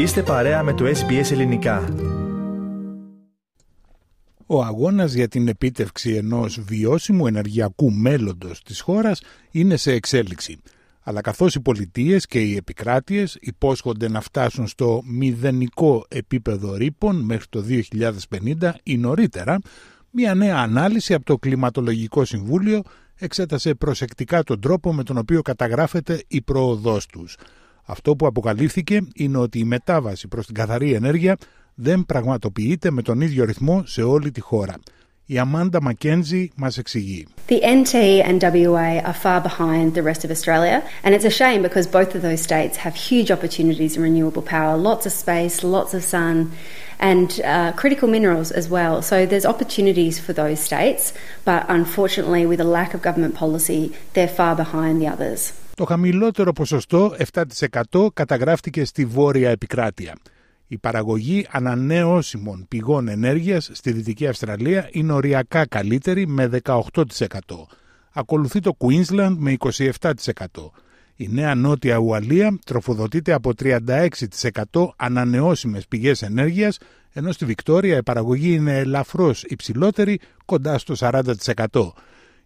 Είστε παρέα με το SBS Ελληνικά. Ο αγώνας για την επίτευξη ενός βιώσιμου ενεργειακού μέλλοντος της χώρας είναι σε εξέλιξη. Αλλά καθώς οι πολιτείες και οι επικράτειες υπόσχονται να φτάσουν στο μηδενικό επίπεδο ρήπων μέχρι το 2050 ή νωρίτερα, μια νέα ανάλυση από το Κλιματολογικό Συμβούλιο εξέτασε προσεκτικά τον τρόπο με τον οποίο καταγράφεται η πρόοδός τους. Αυτό που αποκαλύφθηκε είναι ότι η μετάβαση προς την καθαρή ενέργεια δεν πραγματοποιείται με τον ίδιο ρυθμό σε όλη τη χώρα. Η Αμάντα Μακένζη μας εξηγεί. The NT and WA are far behind the rest of Australia and it's a shame because both of those states have huge opportunities in renewable power, lots of space, lots of sun and uh, critical minerals as well. So there's opportunities for those states, but unfortunately with a lack of government policy, they're far behind the others. Το χαμηλότερο ποσοστό, 7%, καταγράφτηκε στη βόρεια επικράτεια. Η παραγωγή ανανεώσιμων πηγών ενέργειας στη Δυτική Αυστραλία είναι οριακά καλύτερη με 18%. Ακολουθεί το Queensland με 27%. Η Νέα Νότια Ουαλία τροφοδοτείται από 36% ανανεώσιμες πηγές ενέργειας, ενώ στη Βικτόρια η παραγωγή είναι ελαφρώς υψηλότερη, κοντά στο 40%.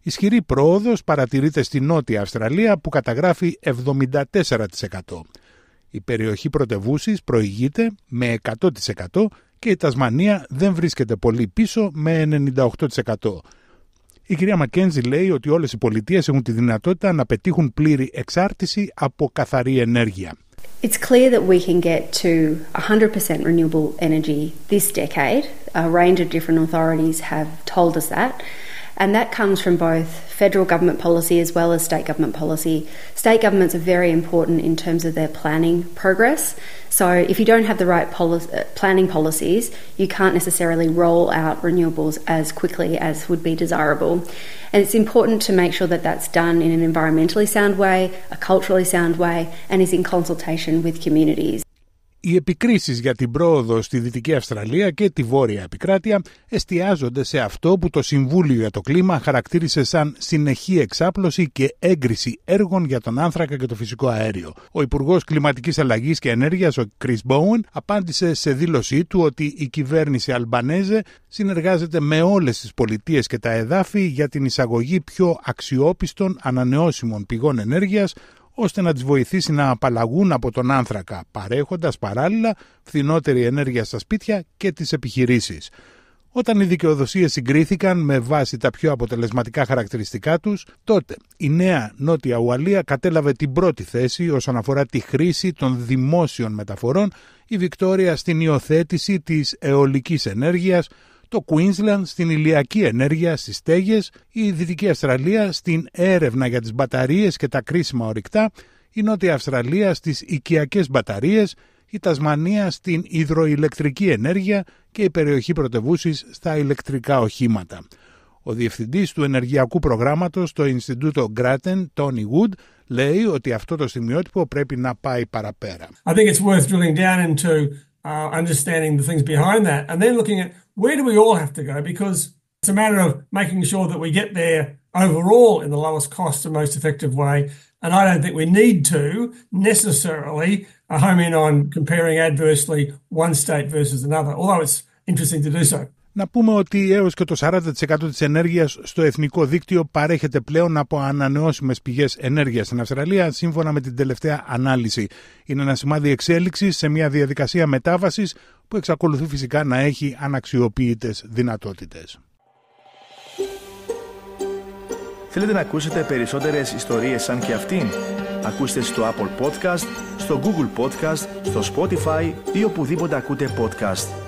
Ισχυρή πρόοδος παρατηρείται στη Νότια Αυστραλία που καταγράφει 74%. Η περιοχή πρωτευούση προηγείται με 100% και η Τασμανία δεν βρίσκεται πολύ πίσω με 98%. Η κυρία Μακένζη λέει ότι όλες οι πολιτείες έχουν τη δυνατότητα να πετύχουν πλήρη εξάρτηση από καθαρή ενέργεια. It's clear that we can get to 100% renewable energy this decade. A range of different authorities have told us that. And that comes from both federal government policy as well as state government policy. State governments are very important in terms of their planning progress. So, if you don't have the right uh, planning policies, you can't necessarily roll out renewables as quickly as would be desirable. And it's important to make sure that that's done in an environmentally sound way, a culturally sound way, and is in consultation with communities. Οι επικρίσεις για την πρόοδο στη Δυτική Αυστραλία και τη Βόρεια Επικράτεια εστιάζονται σε αυτό που το Συμβούλιο για το Κλίμα χαρακτήρισε σαν συνεχή εξάπλωση και έγκριση έργων για τον άνθρακα και το φυσικό αέριο. Ο Υπουργός Κλιματικής Αλλαγής και Ενέργειας, ο Κρις Μπόουν, απάντησε σε δήλωσή του ότι η κυβέρνηση Αλμπανέζε συνεργάζεται με όλες τις πολιτείες και τα εδάφη για την εισαγωγή πιο αξιόπιστων ανανεώσιμων πηγών ενέργειας, ώστε να τις βοηθήσει να απαλλαγούν από τον άνθρακα, παρέχοντας παράλληλα φθηνότερη ενέργεια στα σπίτια και τις επιχειρήσεις. Όταν οι δικαιοδοσίες συγκρίθηκαν με βάση τα πιο αποτελεσματικά χαρακτηριστικά τους, τότε η νέα Νότια Ουαλία κατέλαβε την πρώτη θέση όσον αφορά τη χρήση των δημόσιων μεταφορών, η Βικτόρια στην υιοθέτηση της αιωλικής ενέργειας, το Queensland στην ηλιακή ενέργεια στις στέγες, η Δυτική Αυστραλία στην έρευνα για τις μπαταρίες και τα κρίσιμα ορυκτά, η Νότια Αυστραλία στις οικιακές μπαταρίες, η Τασμανία στην υδροηλεκτρική ενέργεια και η περιοχή πρωτεύουσης στα ηλεκτρικά οχήματα. Ο διευθυντής του ενεργειακού προγράμματος στο Ινστιτούτο Γκράτεν, Τόνι Wood, λέει ότι αυτό το σημειότυπο πρέπει να πάει παραπέρα. I think it's worth Uh, understanding the things behind that, and then looking at where do we all have to go? Because it's a matter of making sure that we get there overall in the lowest cost and most effective way. And I don't think we need to necessarily uh, home in on comparing adversely one state versus another, although it's interesting to do so. Να πούμε ότι έως και το 40% της ενέργειας στο εθνικό δίκτυο παρέχεται πλέον από ανανεώσιμες πηγές ενέργειας στην Αυστραλία, σύμφωνα με την τελευταία ανάλυση. Είναι ένα σημάδι εξέλιξης σε μια διαδικασία μετάβασης που εξακολουθεί φυσικά να έχει αναξιοποιητές δυνατότητες. Θέλετε να ακούσετε περισσότερες ιστορίες σαν και αυτήν? Ακούστε στο Apple Podcast, στο Google Podcast, στο Spotify ή οπουδήποτε ακούτε podcast.